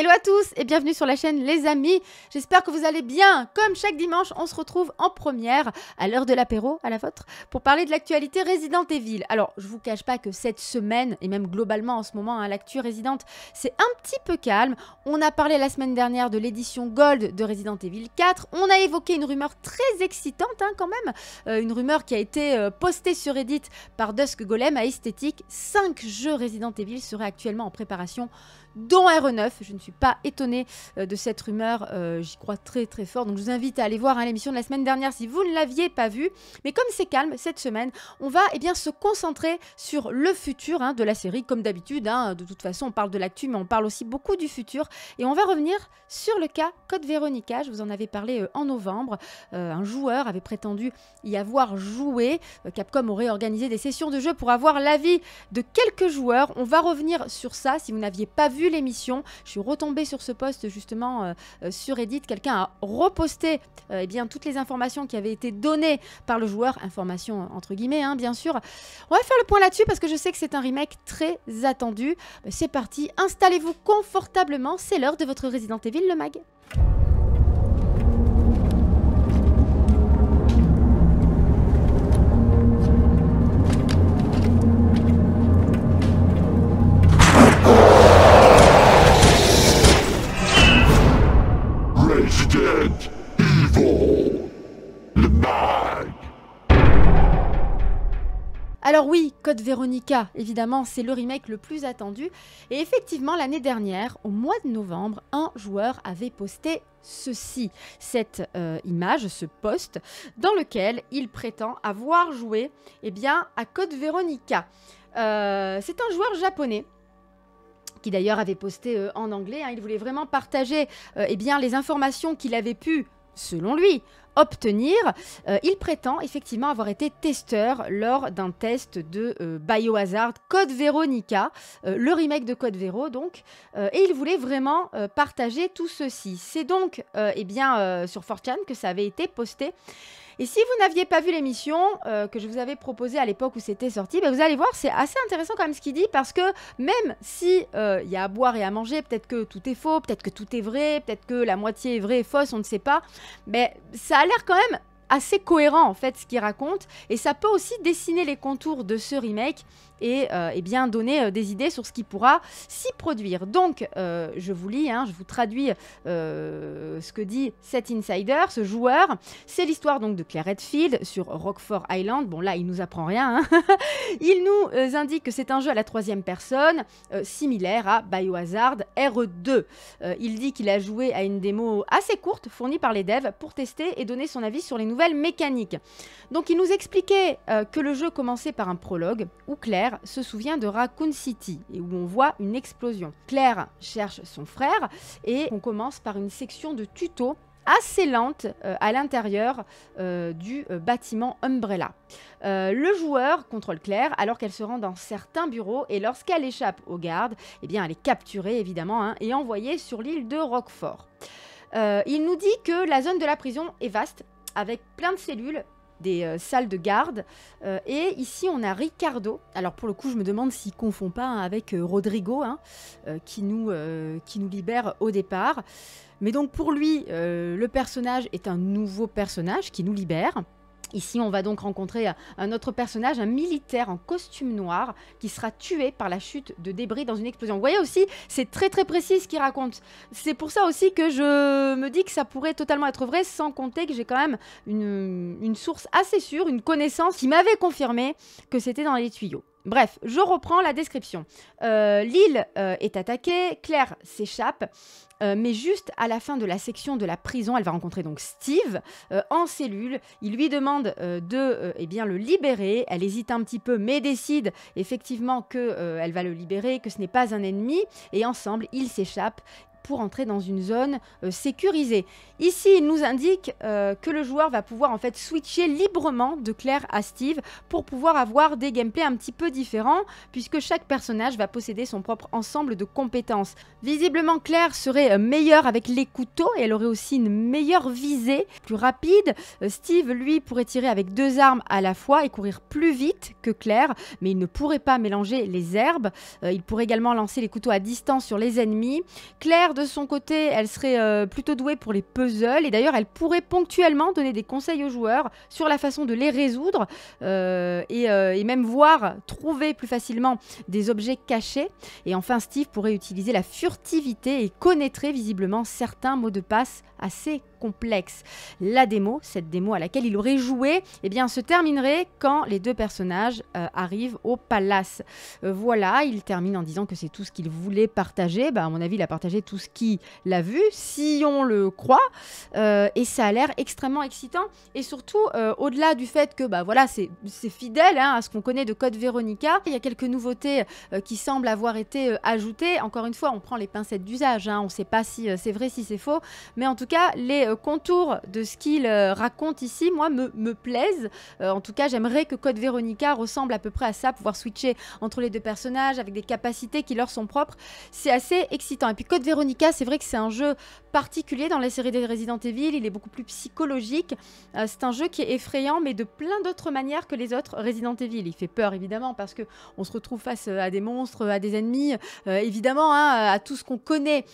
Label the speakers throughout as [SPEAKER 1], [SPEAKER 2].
[SPEAKER 1] Hello à tous et bienvenue sur la chaîne les amis. J'espère que vous allez bien. Comme chaque dimanche, on se retrouve en première à l'heure de l'apéro à la vôtre pour parler de l'actualité Resident Evil. Alors, je vous cache pas que cette semaine et même globalement en ce moment, à hein, l'actu Resident c'est un petit peu calme. On a parlé la semaine dernière de l'édition Gold de Resident Evil 4. On a évoqué une rumeur très excitante hein, quand même, euh, une rumeur qui a été euh, postée sur Reddit par Dusk Golem à esthétique. 5 jeux Resident Evil seraient actuellement en préparation dont R9. Je ne suis pas étonnée euh, de cette rumeur, euh, j'y crois très très fort. Donc je vous invite à aller voir hein, l'émission de la semaine dernière si vous ne l'aviez pas vue. Mais comme c'est calme cette semaine, on va eh bien, se concentrer sur le futur hein, de la série, comme d'habitude. Hein, de toute façon, on parle de l'actu, mais on parle aussi beaucoup du futur. Et on va revenir sur le cas Code Veronica, Je vous en avais parlé euh, en novembre. un joueur avait prétendu y avoir joué. Capcom aurait organisé des sessions de jeu pour avoir l'avis de quelques joueurs. On va revenir sur ça si vous n'aviez pas vu l'émission. Je suis retombée sur ce post justement euh, euh, sur Edit. Quelqu'un a reposté euh, eh bien, toutes les informations qui avaient été données par le joueur, informations entre guillemets, hein, bien sûr. On va faire le point là-dessus parce que je sais que c'est un remake très attendu. C'est parti, installez-vous confortablement, c'est l'heure de votre Resident Evil, le mag. Code Veronica, évidemment, c'est le remake le plus attendu. Et effectivement, l'année dernière, au mois de novembre, un joueur avait posté ceci, cette euh, image, ce post, dans lequel il prétend avoir joué eh bien, à Code Veronica. Euh, c'est un joueur japonais qui d'ailleurs avait posté euh, en anglais. Hein. il voulait vraiment partager eh bien, les informations qu'il avait pu, selon lui, obtenir. Euh, il prétend effectivement avoir été testeur lors d'un test de euh, Biohazard Code Veronica, euh, le remake de Code Vero donc, et il voulait vraiment partager tout ceci. C'est donc eh bien, sur 4 que ça avait été posté. Et si vous n'aviez pas vu l'émission que je vous avais proposée à l'époque où c'était sorti, ben, vous allez voir, c'est assez intéressant quand même ce qu'il dit, parce que même si il y a à boire et à manger, peut-être que tout est faux, peut-être que tout est vrai, peut-être que la moitié est vraie et fausse, on ne sait pas, mais ben, ça a l'air quand même assez cohérent en fait ce qu'il raconte et ça peut aussi dessiner les contours de ce remake euh, et, bien donner euh, des idées sur ce qui pourra s'y produire. Donc, euh, je vous lis, hein, je vous traduis ce que dit cet insider, ce joueur. C'est l'histoire donc de Claire Redfield sur Rockford Island. Bon, là, il nous apprend rien. Hein. il nous indique que c'est un jeu à la troisième personne, similaire à Biohazard RE2. il dit qu'il a joué à une démo assez courte fournie par les devs pour tester et donner son avis sur les nouvelles mécaniques. Donc, il nous expliquait que le jeu commençait par un prologue ou Claire se souvient de Raccoon City et où on voit une explosion. Claire cherche son frère et on commence par une section de tuto assez lente euh, à l'intérieur euh, du euh, bâtiment Umbrella. le joueur contrôle Claire alors qu'elle se rend dans certains bureaux et lorsqu'elle échappe aux gardes, eh bien, elle est capturée évidemment hein, et envoyée sur l'île de Roquefort. il nous dit que la zone de la prison est vaste avec plein de cellules des euh, salles de garde. Euh, et ici, on a Ricardo. Alors, pour le coup, je me demande s'il ne confond pas hein, avec euh, Rodrigo, hein, qui, nous, qui nous libère au départ. Mais donc, pour lui, le personnage est un nouveau personnage qui nous libère. Ici, on va donc rencontrer euh, un autre personnage, un militaire en costume noir, qui sera tué par la chute de débris dans une explosion. Vous voyez aussi, c'est très très précis ce qu'il raconte. C'est pour ça aussi que je me dis que ça pourrait totalement être vrai, sans compter que j'ai quand même une, une source assez sûre, une connaissance qui m'avait confirmé que c'était dans les tuyaux. Bref, je reprends la description. Euh, Lille L'île euh, est attaquée, Claire s'échappe, euh, mais juste à la fin de la section de la prison, elle va rencontrer donc Steve en cellule. Il lui demande de eh bien, le libérer. Elle hésite un petit peu, mais décide effectivement qu'elle va le libérer, que ce n'est pas un ennemi. Et ensemble, ils s'échappent pour entrer dans une zone euh, sécurisée. Ici, il nous indique euh, que le joueur va pouvoir en fait switcher librement de Claire à Steve pour pouvoir avoir des gameplays un petit peu différents puisque chaque personnage va posséder son propre ensemble de compétences. Visiblement, Claire serait euh, meilleure avec les couteaux et elle aurait aussi une meilleure visée, plus rapide. Steve, lui, pourrait tirer avec deux armes à la fois et courir plus vite que Claire, mais il ne pourrait pas mélanger les herbes. il pourrait également lancer les couteaux à distance sur les ennemis. Claire de son côté, elle serait euh, plutôt douée pour les puzzles et d'ailleurs, elle pourrait ponctuellement donner des conseils aux joueurs sur la façon de les résoudre euh, euh, et, même voir, trouver plus facilement des objets cachés. Et enfin, Steve pourrait utiliser la furtivité et connaîtrait visiblement certains mots de passe assez complexe. La démo, cette démo à laquelle il aurait joué, eh bien, se terminerait quand les deux personnages euh, arrivent au palace. Euh, voilà, il termine en disant que c'est tout ce qu'il voulait partager. Bah, à mon avis, il a partagé tout ce qui l'a vu, si on le croit. Euh, et ça a l'air extrêmement excitant. Et surtout, au-delà du fait que bah, voilà, c'est fidèle hein, à ce qu'on connaît de Code Veronica, il y a quelques nouveautés qui semblent avoir été ajoutées. Encore une fois, on prend les pincettes d'usage. Hein. on ne sait pas si c'est vrai, si c'est faux. Mais en tout cas, les euh, contours de ce qu'il euh, raconte ici, moi, me, me plaisent. Euh, en tout cas, j'aimerais que Code Veronica ressemble à peu près à ça, pouvoir switcher entre les deux personnages avec des capacités qui leur sont propres. C'est assez excitant. Et puis Code Veronica, c'est vrai que c'est un jeu particulier dans la série des Resident Evil, il est beaucoup plus psychologique. c'est un jeu qui est effrayant, mais de plein d'autres manières que les autres Resident Evil. Il fait peur, évidemment, parce que on se retrouve face à des monstres, à des ennemis, évidemment, hein, à tout ce qu'on connaît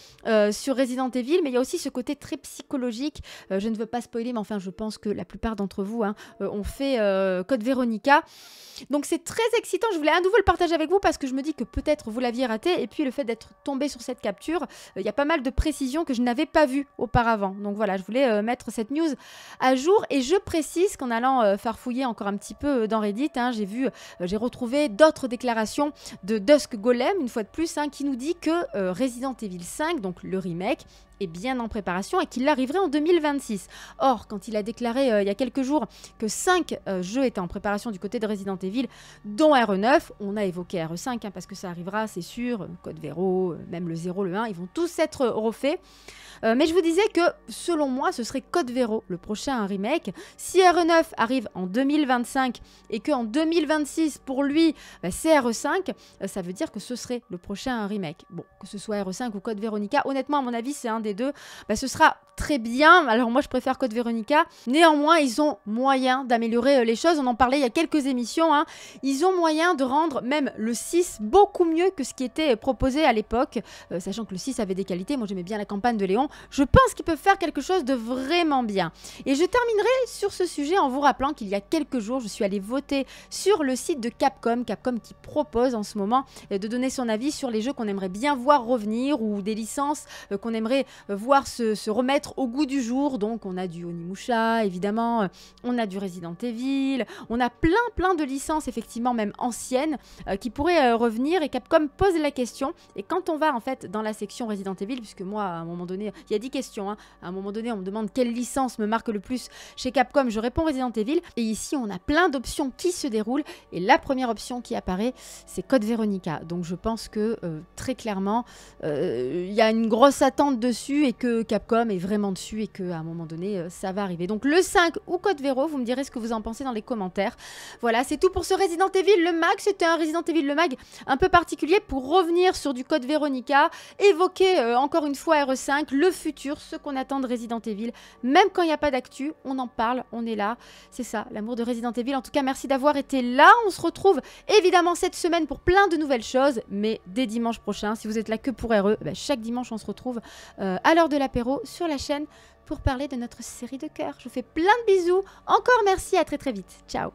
[SPEAKER 1] sur Resident Evil, mais il y a aussi ce côté très psychologique euh, je ne veux pas spoiler, mais enfin, je pense que la plupart d'entre vous hein, euh, ont fait euh, Code Veronica. Donc c'est très excitant. Je voulais à nouveau le partager avec vous parce que je me dis que peut-être vous l'aviez raté. Et puis le fait d'être tombé sur cette capture, il y a pas mal de précisions que je n'avais pas vues auparavant. Donc voilà, je voulais mettre cette news à jour. Et je précise qu'en allant farfouiller encore un petit peu dans Reddit, hein, j'ai vu, j'ai retrouvé d'autres déclarations de Dusk Golem, une fois de plus, hein, qui nous dit que Resident Evil 5, donc le remake, est bien en préparation et qu'il arriverait en 2026. Or, quand il a déclaré euh, il y a quelques jours que 5 euh, jeux étaient en préparation du côté de Resident Evil, dont RE9, on a évoqué RE5 hein, parce que ça arrivera, c'est sûr, euh, Code Vero, même le 0, le 1, ils vont tous être refaits. mais je vous disais que selon moi, ce serait Code Vero, le prochain remake. Si RE9 arrive en 2025 et qu'en 2026 pour lui bah, c'est RE5, ça veut dire que ce serait le prochain remake. Bon, que ce soit RE5 ou Code Veronica, honnêtement à mon avis c'est un des deux, bah, ce sera très bien. Alors moi, je préfère Code Veronica. Néanmoins, ils ont moyen d'améliorer euh, les choses. On en parlait il y a quelques émissions. Hein. Ils ont moyen de rendre même le 6 beaucoup mieux que ce qui était euh, proposé à l'époque. Euh, sachant que le 6 avait des qualités. Moi, j'aimais bien la campagne de Léon. Je pense qu'ils peuvent faire quelque chose de vraiment bien. Et je terminerai sur ce sujet en vous rappelant qu'il y a quelques jours, je suis allée voter sur le site de Capcom. Capcom qui propose en ce moment de donner son avis sur les jeux qu'on aimerait bien voir revenir ou des licences qu'on aimerait euh, voir se, remettre au goût du jour. Donc on a du Onimusha, évidemment, euh, on a du Resident Evil, on a plein plein de licences effectivement même anciennes euh, qui pourraient revenir et Capcom pose la question. Et quand on va en fait dans la section Resident Evil, puisque moi à un moment donné, il y a 10 questions, hein, à un moment donné on me demande quelle licence me marque le plus chez Capcom, je réponds Resident Evil. Et ici on a plein d'options qui se déroulent et la première option qui apparaît c'est Code Veronica. Donc je pense que très clairement il y a une grosse attente dessus et que Capcom est vraiment dessus et qu'à un moment donné, euh, ça va arriver. Donc le 5 ou Code Véro, vous me direz ce que vous en pensez dans les commentaires. Voilà, c'est tout pour ce Resident Evil le Mag. C'était un Resident Evil le Mag un peu particulier pour revenir sur du Code Veronica, évoquer euh, encore une fois RE5, le futur, ce qu'on attend de Resident Evil. Même quand il n'y a pas d'actu, on en parle, on est là. C'est ça, l'amour de Resident Evil. En tout cas, merci d'avoir été là. On se retrouve évidemment cette semaine pour plein de nouvelles choses, mais dès dimanche prochain, si vous êtes là que pour RE, ben, chaque dimanche on se retrouve. Euh, euh, à l'heure de l'apéro sur la chaîne pour parler de notre série de cœur. Je vous fais plein de bisous. Encore merci, à très très vite. Ciao